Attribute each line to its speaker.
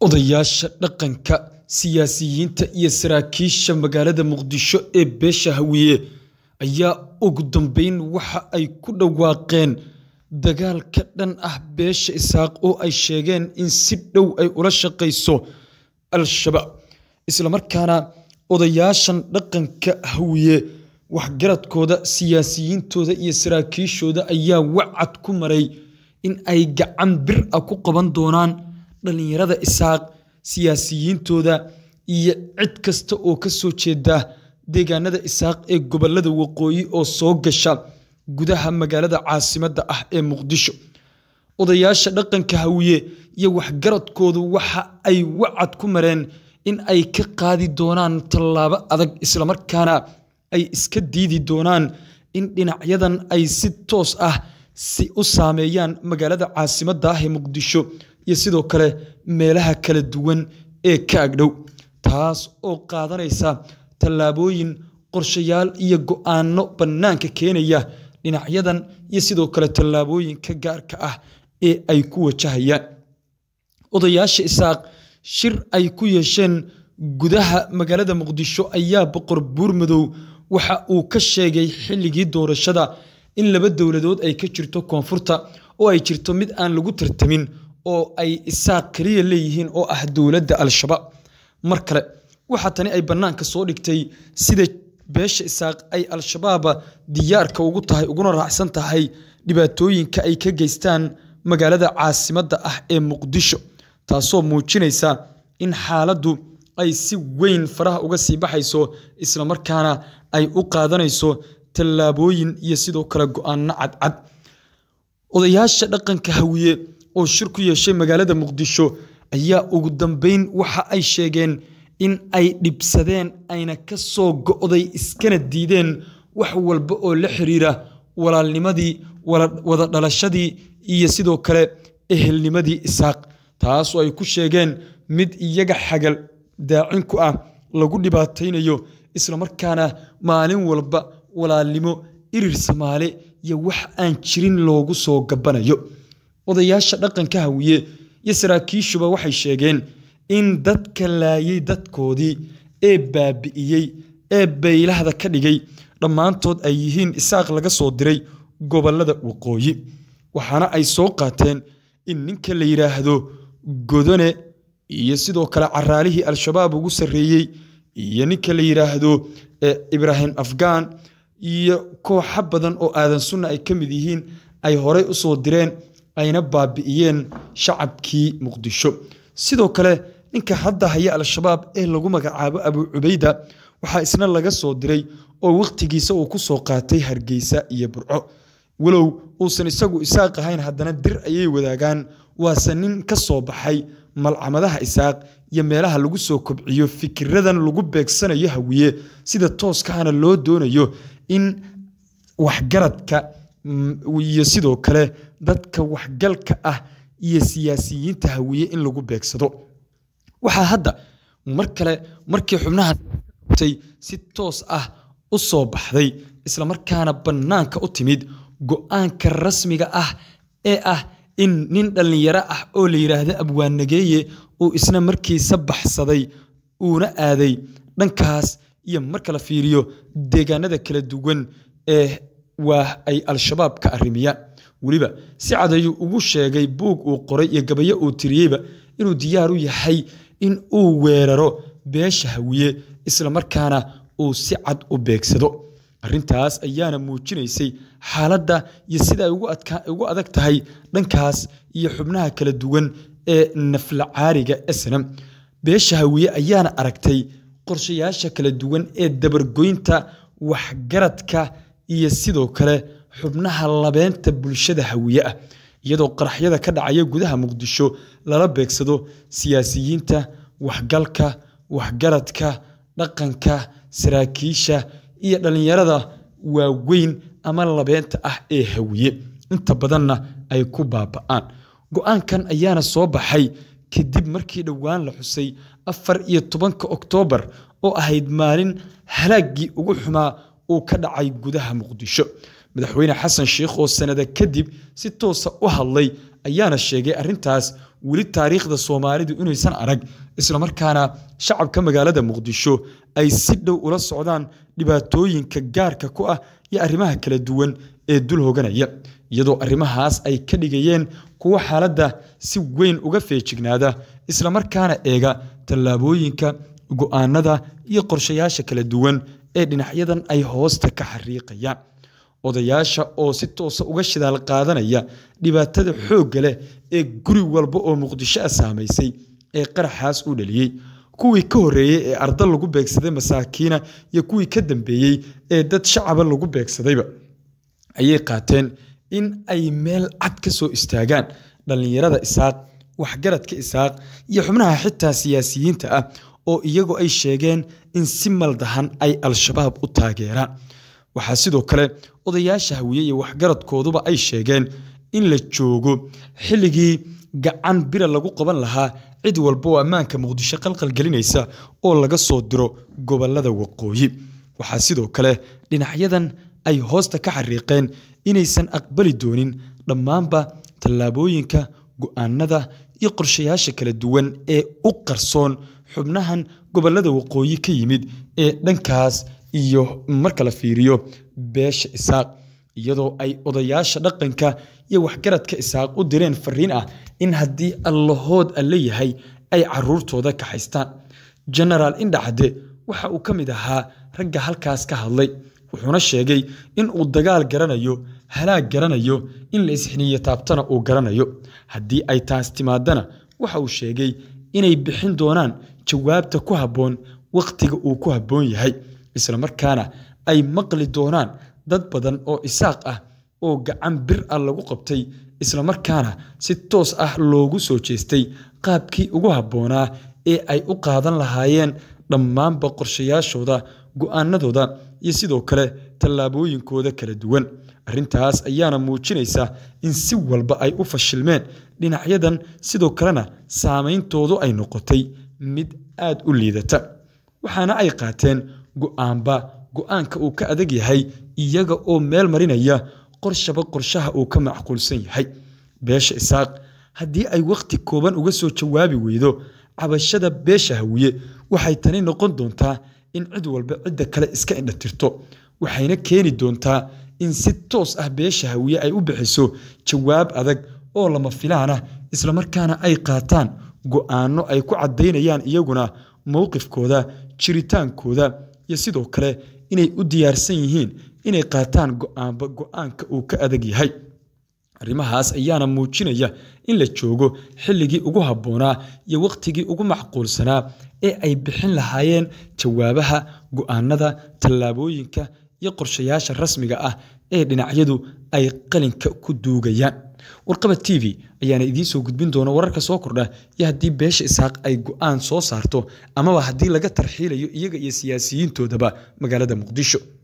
Speaker 1: odayaasha dhaqanka siyaasiyiinta iyo saraakiisha magaalada muqdisho ee beesha hawiye ayaa ugu dambeyn waxa ay ku dhawaaqeen dagaal ka dhan ah beesha isaaq oo ay sheegeen in si dhow ay ula shaqayso al-shabaab islamarkaana odayaashan dhaqanka hawiye waxgaradkooda siyaasiyiintooda iyo saraakiishooda ayaa wacad ku maray in ay gacan bir a ah ku qaban doonaan dhallinyarada isaaq siyaasiyiintooda iyo cid kasta oo ka soo jeeda deegaanada isaaq ee gobollada waqooyi oo soo gasha gudaha magaalada caasimadda ah ee muqdisho odayaasha dhaqanka hawiye iyo waxgaradkoodu waxa ay wacad ku mareen in ay ka qaadi doonaan tallaabo adag islamarkaana ay iska diidi doonaan in dhinacyadan ay si toos ah si u saameeyaan magaalada caasimadda ah ee muqdisho iyo sidoo kale meelaha kala duwan ee ka agdhow taas oo qaadanaysa tallaabooyin qorshayaal iyo go bannaanka keenaya dhinacyadan iyo sidoo kale tallaabooyinka gaarka ah ee ay ku wajahayaan odayaasha isaaq shir ay ku yeesheen gudaha magaalada muqdisho ayaa boqor buurmadow waxa uu ka sheegay xilligii doorashada in laba dowladood ay ka jirto koonfurta oo ay jirto mid aan lagu tartamin oo ay isaaq keliya leeyihiin oo ah dowladda al-shabaab mar kale waxaa tani ay bannaanka soo dhigtay sida beesha isaaq ay al-shabaaba diyaarka ugu tahay uguna raacsan tahay dhibaatooyinka ay ka geystaan magaalada caasimadda ah ee muqdisho taasoo muujinaysa in xaaladdu ay si weyn faraha uga sii baxayso isla markaana ay u qaadanayso tallaabooyin iyo sidoo kale go-aanno cadcad odayaasha dhaqanka hawiye oo shir ku yeeshay magaalada muqdisho ayaa ugu dambeyn waxa ay sheegeen in ay dhibsadeen ayna ka soo go'day iskana diideen wax walba oo la xiriira walaalnimadii wada dhalashadii iyo sidoo kale ehelnimadii isaaq taasoo ay ku sheegeen mid iyaga xagal daacin ku ah lagu dhibaataynayo islamarkaana maalin walba walaalnimo irir soomaali iyo wax aan jirin loogu soo gabanayo odayaasha dhaqanka hawiye iyo saraakiishuba waxay sheegeen in dadka laayay dadkoodii ee baabi'iyey ee baylahda ka dhigay dhammaantood ay yihiin isaaq laga soo diray gobollada waqooyi waxaana ay soo qaateen in ninka la yidhaahdo godone iyo sidoo kale caraalihii al-shabaab ugu sarreeyey iyo ninka la yidhaahdo eh, ibraahim afghan iyo kooxo badan oo aadan sunna ay ka mid yihiin ay horay u soo direen ayna baabi'iyeen shacabkii muqdisho sidoo kale ninka hadda haya al-shabaab ee lagu magacaabo abuu cubayda waxaa isna laga soo diray oo wakhtigiisa uu ku soo qaatay hargeysa iyo burco walow uusan isagu isaaq ahayn haddana dir ayay wadaagaan waase nin ka soo baxay malcamadaha isaaq iyo meelaha lagu soo kobciyo fikiradan lagu beegsanayo hawiye sida tooskaana loo doonayo in waxgaradka Mm, iyo sidoo kale dadka waxgalka ah iyo siyaasiyiinta hawiye in lagu beegsado waxaa hadda mar kale markii xubnaha tay si toos ah u soo baxday islamarkaana bannaanka u timid go'aanka rasmiga ah ee ah in nin dhallinyaro ah oo la yidhaahdo abwaanageeye uu isna markiisa baxsaday uuna aaday dhankaas iyo marka la fiiriyo deegaanada kala duwan ee waa ay al-shabaab ka arrimiyaan weliba si cad ayuu ugu sheegay buug uu qoray iyo gabayo uu tiriyeyba inuu diyaar u yahay in uu weeraro beesha hawiye isla markaana uu si cad u beegsado arrintaas ayaana muujinaysay xaaladda iyo sida ay ugu adag tahay dhankaas iyo xubnaha kala duwan ee naflacaariga snam beesha hawiye ayaana aragtay qorshayaasha kala duwan ee dabargoynta waxgaradka iyo sidoo kale xubnaha labeenta bulshada hawiye ah iyadoo qaraxyada ka dhacaya gudaha muqdisho lala beegsado siyaasiyiinta waxgalka waxgaradka dhaqanka saraakiisha iyo dhallinyarada waaweyn ama labeenta ah ee hawiye inta badanna ay ku baaba'aan go-aankan ayaana soo baxay kadib markii dhowaan la xusay afar iyo tobanka oktoobar oo ahayd maalin halaaggii ugu xumaa uu ka dhacay gudaha muqdisho madaxweyne xasan sheikh oo sanada kadib si toosa u hadlay ayaana sheegay arrintaas weli taariikhda soomaalidu inaysan arag islamarkaana shacabka magaalada muqdisho ay si dhow ula socdaan dhibaatooyinka gaarka ku ah iyo arrimaha kala duwan ee dul hoganaya iyadoo arrimahaas ay ka dhigayeen kuwo xaaladda si weyn uga feejignaada islamarkaana eega tallaabooyinka go'aanada iyo qorshayaasha kala duwan ee dhinacyadan ay hoosta ka xariiqayaan odayaasha oo si toosa uga shidaal qaadanaya dhibaatada xoogga leh ee guri walba oo muqdisho a ah saamaysay ee qaraxaas u dhaliyey kuwii ka horreeyey ee arda lagu beegsaday masaakiina iyo kuwii ka dambeeyey ee dad shacaba lagu beegsadayba ayay qaateen in ay meel cad ka soo istaagaan dhallinyarada isaaq waxgaradka isaaq iyo xubnaha xitaa siyaasiyiinta ah oo iyagoo ay sheegeen in si maldahan ay al-shabaab u taageeraan waxaa sidoo kale odayaasha hawiye iyo waxgaradkooduba ay sheegeen in la joogo xilligii gacan bira lagu qaban lahaa cid walba oo ammaanka muqdisho qalqalgelinaysa oo laga soo diro gobolada waqooyi waxaa sidoo kale dhinacyadan ay hoosta ka xariiqeen inaysan aqbali doonin dhammaanba tallaabooyinka go'aanada iyo qorshayaasha kala duwan ee u qarsoon xubnahan gobolada waqooyi ka yimid ee dhankaas iyo marka la fiiriyo beesha isaaq iyadoo ay odayaasha dhaqanka iyo waxgaradka isaaq u direen fariin ah in haddii allahood alle yahay ay caruurtooda kaxaystaan genaraal indhacade waxa uu ka mid ahaa ragga halkaas ka hadlay wuxuuna sheegay in uu dagaal garanayo halaag garanayo in la isxiniyo taabtana uu garanayo haddii ay taas timaadana waxa uu sheegay inay bixin doonaan jawaabta ku habboon wakhtiga uu ku habboon yahay isla markaana ay maqli doonaan dad badan oo isaaq ah oo gacan bir ah lagu qabtay isla markaana si toos ah loogu soo jeestay qaabkii ugu habboonaa ee ay u qaadan lahaayeen dhammaanba qorshayaashooda go'aanadooda iyo sidoo kale tallaabooyinkooda kala duwan arrintaas ayaana muujinaysa in si walba ay u fashilmeen dhinacyadan sidoo kalena saamayntoodu ay noqotay mid aad u liidata waxaana ay qaateen go'aanba go'aanka uu ka adag yahay iyaga oo meel marinaya qorshaba qorshaha uu ka macquulsan yahay beesha isaaq haddii ay wakhti kooban uga soo jawaabi weydo cabashada beesha hawiye waxay tani noqon doontaa in cid walba cidda kale iska indhatirto waxayna keeni doontaa in si toos ah beesha hawiye ay u bixiso jawaab adag oo lama filaan ah islamarkaana ay qaataan go ay ku caddaynayaan iyaguna mowqifkooda jiritaankooda iyo sidoo kale inay u diyaarsan yihiin inay qaataan go go'aanka uu ka adag yahay arrimahaas ayaana muujinaya in la joogo xilligii ugu habboonaa iyo wakhtigii ugu macquulsanaa ee ay bixin lahaayeen jawaabaha go'aanada tallaabooyinka iyo qorshayaasha rasmiga ah ee dhinacyadu ay qalinka ku duugayaan warqaba t v ayaana idiin soo gudbin doona wararka soo kordha iyo haddii beesha isaaq ay go-aan soo saarto amaba haddii laga tarxiilayo iyaga iyo siyaasiyiintoodaba magaalada muqdisho